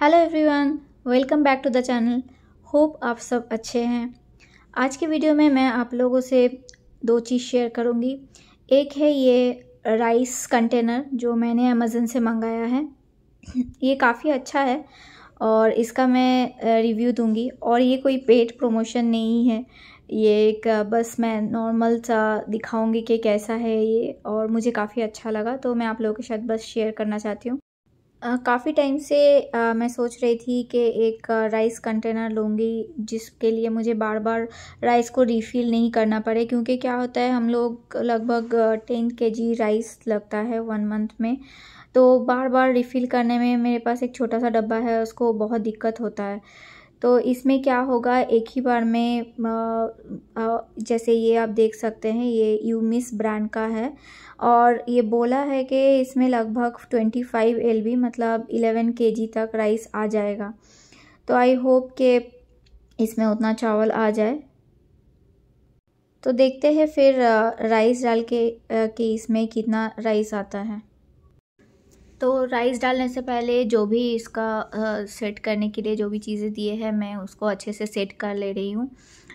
Hello everyone welcome back to the channel hope आप सब अच्छे हैं आज के वीडियो में मैं आप लोगों से दो चीज़ शेयर करूंगी एक है ये राइस कंटेनर जो मैंने अमेज़न से मंगाया है ये काफ़ी अच्छा है और इसका मैं रिव्यू दूंगी और ये कोई पेड प्रमोशन नहीं है ये एक बस मैं नॉर्मल सा दिखाऊंगी कि कैसा है ये और मुझे काफ़ी अच्छा लगा तो मैं आप लोगों के साथ बस शेयर करना चाहती हूँ काफ़ी टाइम से आ, मैं सोच रही थी कि एक राइस कंटेनर लूँगी जिसके लिए मुझे बार बार राइस को रिफ़िल नहीं करना पड़े क्योंकि क्या होता है हम लोग लगभग टेन के जी राइस लगता है वन मंथ में तो बार बार रिफ़िल करने में मेरे पास एक छोटा सा डब्बा है उसको बहुत दिक्कत होता है तो इसमें क्या होगा एक ही बार में जैसे ये आप देख सकते हैं ये यूमिस ब्रांड का है और ये बोला है कि इसमें लगभग 25 बी मतलब 11 जी तक राइस आ जाएगा तो आई होप कि इसमें उतना चावल आ जाए तो देखते हैं फिर राइस डाल के कि इसमें कितना राइस आता है तो राइस डालने से पहले जो भी इसका आ, सेट करने के लिए जो भी चीज़ें दिए हैं मैं उसको अच्छे से सेट कर ले रही हूँ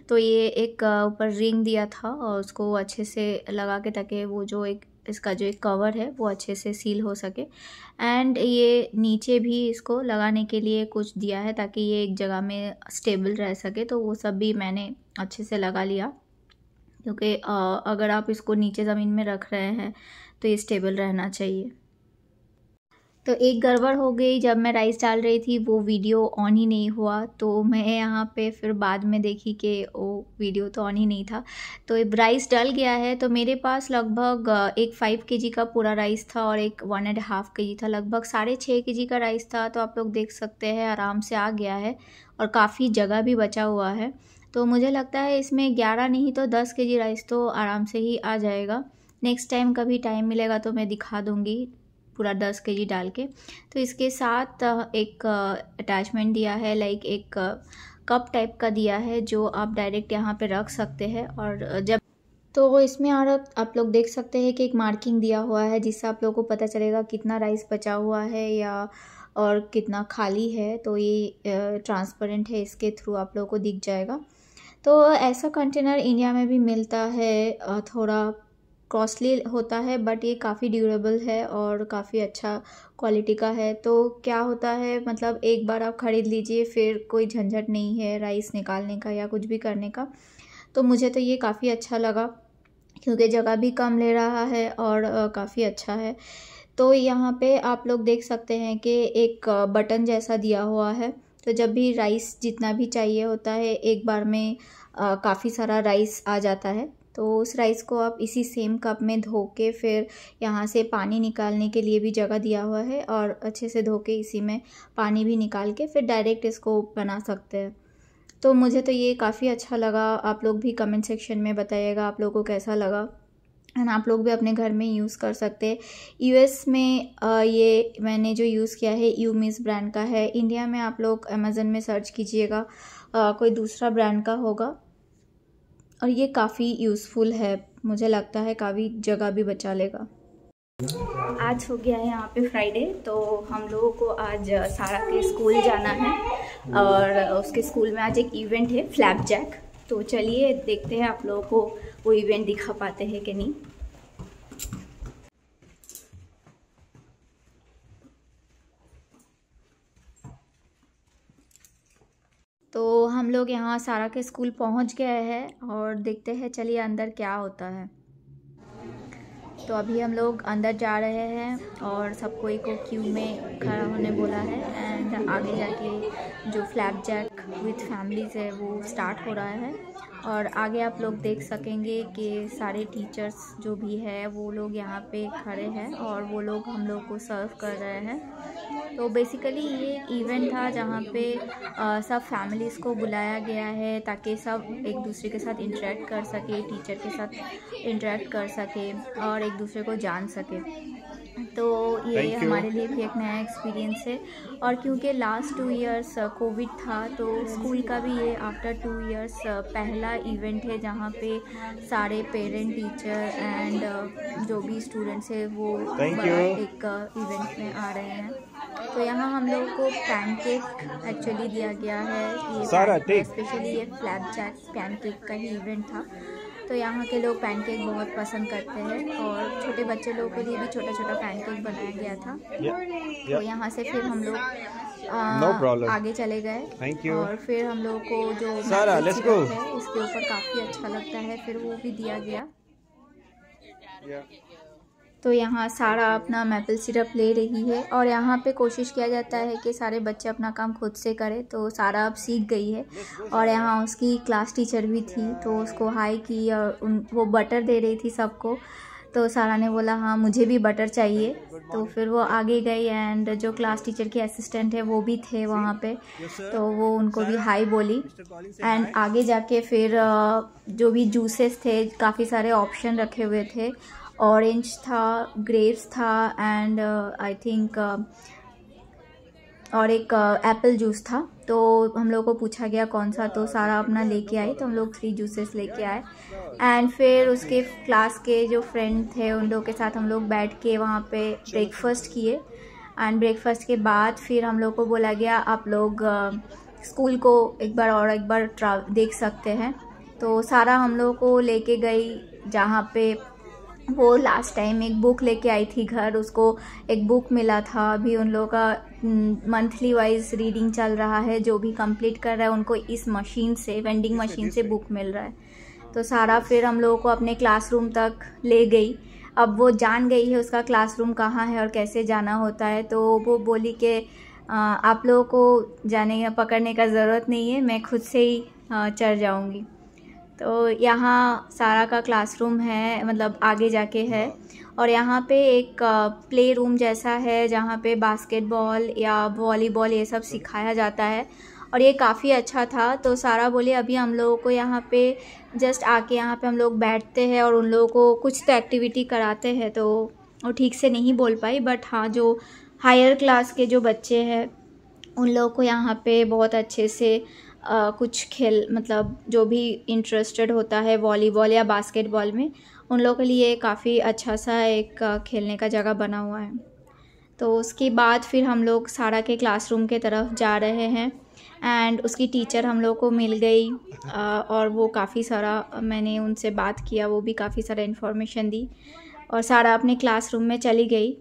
तो ये एक ऊपर रिंग दिया था और उसको अच्छे से लगा के ताकि वो जो एक इसका जो एक कवर है वो अच्छे से सील हो सके एंड ये नीचे भी इसको लगाने के लिए कुछ दिया है ताकि ये एक जगह में स्टेबल रह सके तो वो सब भी मैंने अच्छे से लगा लिया क्योंकि अगर आप इसको नीचे ज़मीन में रख रहे हैं तो ये स्टेबल रहना चाहिए तो एक गड़बड़ हो गई जब मैं राइस डाल रही थी वो वीडियो ऑन ही नहीं हुआ तो मैं यहाँ पे फिर बाद में देखी कि वो वीडियो तो ऑन ही नहीं था तो राइस डल गया है तो मेरे पास लगभग एक फ़ाइव के का पूरा राइस था और एक वन एंड हाफ़ के था लगभग साढ़े छः के का राइस था तो आप लोग देख सकते हैं आराम से आ गया है और काफ़ी जगह भी बचा हुआ है तो मुझे लगता है इसमें ग्यारह नहीं तो दस के राइस तो आराम से ही आ जाएगा नेक्स्ट टाइम कभी टाइम मिलेगा तो मैं दिखा दूँगी पूरा दस के जी डाल के तो इसके साथ एक अटैचमेंट दिया है लाइक एक कप टाइप का दिया है जो आप डायरेक्ट यहाँ पे रख सकते हैं और जब तो इसमें और आप लोग देख सकते हैं कि एक मार्किंग दिया हुआ है जिससे आप लोगों को पता चलेगा कितना राइस बचा हुआ है या और कितना खाली है तो ये ट्रांसपेरेंट है इसके थ्रू आप लोगों को दिख जाएगा तो ऐसा कंटेनर इंडिया में भी मिलता है थोड़ा कॉस्टली होता है बट ये काफ़ी ड्यूरेबल है और काफ़ी अच्छा क्वालिटी का है तो क्या होता है मतलब एक बार आप ख़रीद लीजिए फिर कोई झंझट नहीं है राइस निकालने का या कुछ भी करने का तो मुझे तो ये काफ़ी अच्छा लगा क्योंकि जगह भी कम ले रहा है और काफ़ी अच्छा है तो यहाँ पे आप लोग देख सकते हैं कि एक बटन जैसा दिया हुआ है तो जब भी राइस जितना भी चाहिए होता है एक बार में काफ़ी सारा राइस आ जाता है तो उस राइस को आप इसी सेम कप में धो के फिर यहाँ से पानी निकालने के लिए भी जगह दिया हुआ है और अच्छे से धो के इसी में पानी भी निकाल के फिर डायरेक्ट इसको बना सकते हैं तो मुझे तो ये काफ़ी अच्छा लगा आप लोग भी कमेंट सेक्शन में बताइएगा आप लोगों को कैसा लगा एंड आप लोग भी अपने घर में यूज़ कर सकते हैं एस में ये मैंने जो यूज़ किया है यू मिस ब्रांड का है इंडिया में आप लोग अमेज़न में सर्च कीजिएगा कोई दूसरा ब्रांड का होगा और ये काफ़ी यूज़फुल है मुझे लगता है काफ़ी जगह भी बचा लेगा आज हो गया है यहाँ पे फ्राइडे तो हम लोगों को आज सारा के स्कूल जाना है और उसके स्कूल में आज एक इवेंट है फ्लैप जैक तो चलिए देखते हैं आप लोगों को वो इवेंट दिखा पाते हैं कि नहीं हम लोग यहाँ सारा के स्कूल पहुँच गए हैं और देखते हैं चलिए अंदर क्या होता है तो अभी हम लोग अंदर जा रहे हैं और सब कोई को क्यू में खड़ा होने बोला है एंड आगे जाके जो फ्लैप जैक विथ फैमिलीज है वो स्टार्ट हो रहा है और आगे आप लोग देख सकेंगे कि सारे टीचर्स जो भी है वो लोग यहाँ पे खड़े हैं और वो लोग हम लोग को सर्व कर रहे हैं तो बेसिकली ये इवेंट था जहाँ पे आ, सब फैमिलीज़ को बुलाया गया है ताकि सब एक दूसरे के साथ इंटरेक्ट कर सके टीचर के साथ इंटरेक्ट कर सके और एक दूसरे को जान सके तो ये हमारे लिए भी एक नया एक्सपीरियंस है और क्योंकि लास्ट टू इयर्स कोविड था तो स्कूल का भी ये आफ्टर टू इयर्स पहला इवेंट है जहाँ पे सारे पेरेंट टीचर एंड जो भी स्टूडेंट्स है वो एक इवेंट uh, में आ रहे हैं तो यहाँ हम लोग को पैनकेक एक्चुअली दिया गया है ये स्पेशली ये फ्लैप जैक पैनकेक का ही इवेंट था तो यहाँ के लोग पैनकेक बहुत पसंद करते हैं और छोटे बच्चे लोगों के लिए भी छोटा छोटा पैनकेक बनाया गया था yeah. तो यहाँ से फिर हम लोग no आगे चले गए और फिर हम लोग को जो सारा लेट्स ऊपर काफ़ी अच्छा लगता है फिर वो भी दिया गया yeah. तो यहाँ सारा अपना मेपल सिरप ले रही है और यहाँ पे कोशिश किया जाता है कि सारे बच्चे अपना काम खुद से करें तो सारा अब सीख गई है और यहाँ उसकी क्लास टीचर भी थी तो उसको हाई की और उन वो बटर दे रही थी सबको तो सारा ने बोला हाँ मुझे भी बटर चाहिए तो फिर वो आगे गई एंड जो क्लास टीचर की असिस्टेंट है वो भी थे वहाँ पे तो वो उनको भी हाई बोली एंड आगे जाके फिर जो भी जूसेस थे काफ़ी सारे ऑप्शन रखे हुए थे ऑरेंज था ग्रेप्स था एंड आई थिंक और एक एप्पल uh, जूस था तो हम लोग को पूछा गया कौन सा तो सारा अपना लेके आए तो हम लोग थ्री जूसेस लेके आए एंड फिर उसके क्लास के जो फ्रेंड थे उन लोगों के साथ हम लोग बैठ के वहाँ पे ब्रेकफास्ट किए एंड ब्रेकफास्ट के बाद फिर हम लोग को बोला गया आप लोग स्कूल uh, को एक बार और एक बार देख सकते हैं तो सारा हम लोग को लेके गई जहाँ पे वो लास्ट टाइम एक बुक लेके आई थी घर उसको एक बुक मिला था अभी उन लोगों का मंथली वाइज रीडिंग चल रहा है जो भी कंप्लीट कर रहा है उनको इस मशीन से वेंडिंग मशीन से बुक मिल रहा है तो सारा फिर हम लोगों को अपने क्लासरूम तक ले गई अब वो जान गई है उसका क्लासरूम कहाँ है और कैसे जाना होता है तो वो बोली कि आप लोगों को जाने पकड़ने का ज़रूरत नहीं है मैं खुद से ही चढ़ जाऊँगी तो यहाँ सारा का क्लासरूम है मतलब आगे जाके है और यहाँ पे एक प्ले रूम जैसा है जहाँ पे बास्केटबॉल या वॉलीबॉल ये सब सिखाया जाता है और ये काफ़ी अच्छा था तो सारा बोले अभी हम लोगों को यहाँ पे जस्ट आके यहाँ पे हम लोग बैठते हैं और उन लोगों को कुछ तो एक्टिविटी कराते हैं तो वो ठीक से नहीं बोल पाई बट हाँ जो हायर क्लास के जो बच्चे हैं उन लोगों को यहाँ पे बहुत अच्छे से कुछ खेल मतलब जो भी इंटरेस्टेड होता है वॉलीबॉल या बास्केटबॉल में उन लोगों के लिए काफ़ी अच्छा सा एक खेलने का जगह बना हुआ है तो उसके बाद फिर हम लोग सारा के क्लासरूम के तरफ जा रहे हैं एंड उसकी टीचर हम लोग को मिल गई और वो काफ़ी सारा मैंने उनसे बात किया वो भी काफ़ी सारा इन्फॉर्मेशन दी और सारा अपने क्लासरूम में चली गई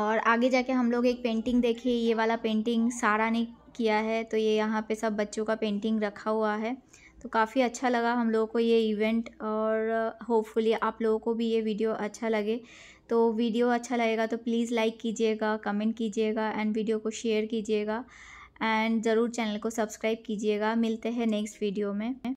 और आगे जाके हम लोग एक पेंटिंग देखी ये वाला पेंटिंग सारा ने किया है तो ये यहाँ पे सब बच्चों का पेंटिंग रखा हुआ है तो काफ़ी अच्छा लगा हम लोगों को ये इवेंट और होपफुली आप लोगों को भी ये वीडियो अच्छा लगे तो वीडियो अच्छा लगेगा तो प्लीज़ लाइक कीजिएगा कमेंट कीजिएगा एंड वीडियो को शेयर कीजिएगा एंड ज़रूर चैनल को सब्सक्राइब कीजिएगा मिलते हैं नेक्स्ट वीडियो में